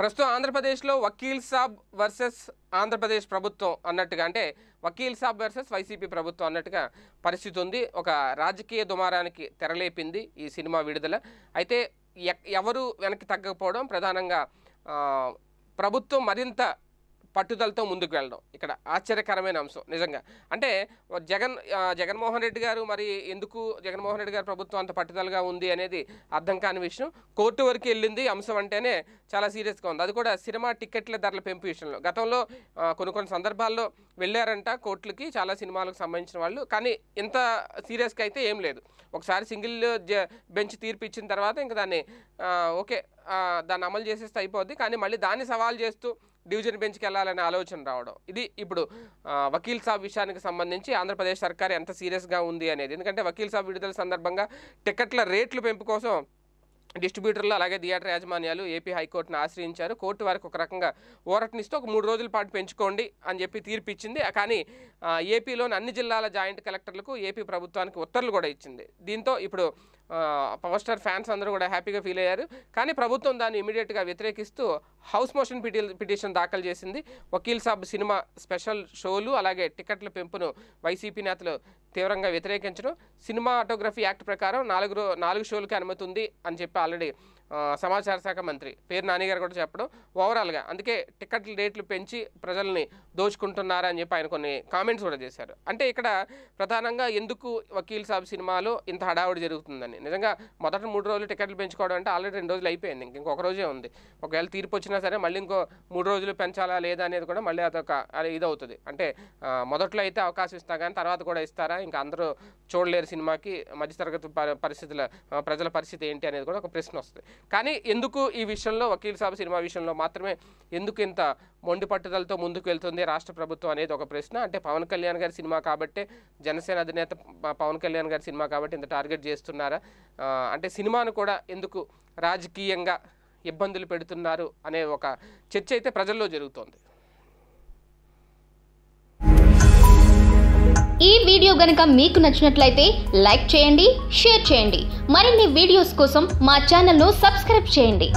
ప్రస్తుతం ఆంధ్రప్రదేశ్లో వకీల్ సాబ్ వర్సెస్ ఆంధ్రప్రదేశ్ ప్రభుత్వం అన్నట్టుగా అంటే వకీల్ సాబ్ వర్సెస్ వైసీపీ ప్రభుత్వం అన్నట్టుగా పరిస్థితి ఉంది ఒక రాజకీయ దుమారానికి తెరలేపింది ఈ సినిమా విడుదల అయితే ఎవరు వెనక్కి తగ్గకపోవడం ప్రధానంగా ప్రభుత్వం మరింత పట్టుదలతో ముందుకు వెళ్ళడం ఇక్కడ ఆశ్చర్యకరమైన అంశం నిజంగా అంటే జగన్ జగన్మోహన్ రెడ్డి గారు మరి ఎందుకు జగన్మోహన్ రెడ్డి గారు ప్రభుత్వం అంత పట్టుదలగా ఉంది అనేది అర్థం కాని విషయం కోర్టు వరకు వెళ్ళింది అంశం అంటేనే చాలా సీరియస్గా ఉంది అది కూడా సినిమా టికెట్ల ధరల పెంపు విషయంలో గతంలో కొన్ని కొన్ని సందర్భాల్లో వెళ్ళారంట కోర్టులకి చాలా సినిమాలకు సంబంధించిన వాళ్ళు కానీ ఇంత సీరియస్గా అయితే ఏం లేదు ఒకసారి సింగిల్ బెంచ్ తీర్పు ఇచ్చిన తర్వాత ఇంకా దాన్ని ఓకే దాన్ని అమలు చేసేస్తే అయిపోద్ది కానీ మళ్ళీ దాన్ని సవాల్ చేస్తూ డివిజన్ బెంచ్కి వెళ్ళాలనే ఆలోచన రావడం ఇది ఇప్పుడు వకీల్ సాబ్ విషయానికి సంబంధించి ఆంధ్రప్రదేశ్ సర్కార్ ఎంత సీరియస్గా ఉంది అనేది ఎందుకంటే వకీల్ సాబ్ విడుదల సందర్భంగా టికెట్ల రేట్లు పెంపు కోసం డిస్ట్రిబ్యూటర్లు అలాగే థియేటర్ యాజమాన్యాలు ఏపీ హైకోర్టును ఆశ్రయించారు కోర్టు వారికి ఒక రకంగా ఓరటనిస్తూ ఒక మూడు రోజుల పాటు పెంచుకోండి అని చెప్పి తీర్పు ఇచ్చింది కానీ ఏపీలోని అన్ని జిల్లాల జాయింట్ కలెక్టర్లకు ఏపీ ప్రభుత్వానికి ఉత్తర్వులు కూడా ఇచ్చింది దీంతో ఇప్పుడు పవర్ స్టార్ ఫ్యాన్స్ అందరూ కూడా హ్యాపీగా ఫీల్ అయ్యారు కానీ ప్రభుత్వం దాన్ని ఇమీడియట్గా వ్యతిరేకిస్తూ హౌస్ మోషన్ పిటి పిటిషన్ దాఖలు చేసింది వకీల్ సాబ్ సినిమా స్పెషల్ షోలు అలాగే టికెట్ల పెంపును వైసీపీ నేతలు తీవ్రంగా వ్యతిరేకించడం సినిమా ఆటోగ్రఫీ యాక్ట్ ప్రకారం నాలుగు నాలుగు షోలకి అనుమతి ఉంది అని చెప్పి ఆల్రెడీ సమాచార శాఖ మంత్రి పేరు నానిగారు కూడా చెప్పడం ఓవరాల్గా అందుకే టికెట్ల రేట్లు పెంచి ప్రజల్ని దోచుకుంటున్నారా అని చెప్పి ఆయన కొన్ని కామెంట్స్ కూడా చేశారు అంటే ఇక్కడ ప్రధానంగా ఎందుకు వకీల్ సాబ్ సినిమాలో ఇంత హడావుడి జరుగుతుందని అయిపోయింది నిజంగా మొదటి మూడు రోజులు టికెట్లు పెంచుకోవడం అంటే ఆల్రెడీ రెండు రోజులు అయిపోయింది ఇంక ఇంకొక రోజే ఉంది ఒకవేళ తీర్పు వచ్చినా సరే మళ్ళీ ఇంకో మూడు రోజులు పెంచాలా లేదా అనేది కూడా మళ్ళీ అదొక అది అవుతుంది అంటే మొదట్లో అయితే అవకాశం ఇస్తా కానీ తర్వాత కూడా ఇస్తారా ఇంకా అందరూ చూడలేరు సినిమాకి మధ్యతరగతి పరిస్థితుల ప్రజల పరిస్థితి ఏంటి అనేది కూడా ఒక ప్రశ్న వస్తుంది కానీ ఎందుకు ఈ విషయంలో వకీల్ సాబ్ సినిమా విషయంలో మాత్రమే ఎందుకు ఇంత మొండి పట్టుదలతో ముందుకు వెళ్తుంది రాష్ట్ర ప్రభుత్వం అనేది ఒక ప్రశ్న అంటే పవన్ కళ్యాణ్ గారి సినిమా కాబట్టి జనసేన అధినేత పవన్ కళ్యాణ్ గారి సినిమా కాబట్టి ఇంత టార్గెట్ చేస్తున్నారా అంటే సినిమాను కూడా ఎందుకు రాజకీయంగా ఇబ్బందులు పెడుతున్నారు అనే ఒక చర్చ అయితే ప్రజల్లో జరుగుతోంది ఈ వీడియో గనక మీకు నచ్చినట్లయితే లైక్ చేయండి షేర్ చేయండి మరిన్ని వీడియోస్ కోసం మా ఛానల్ను సబ్స్క్రైబ్ చేయండి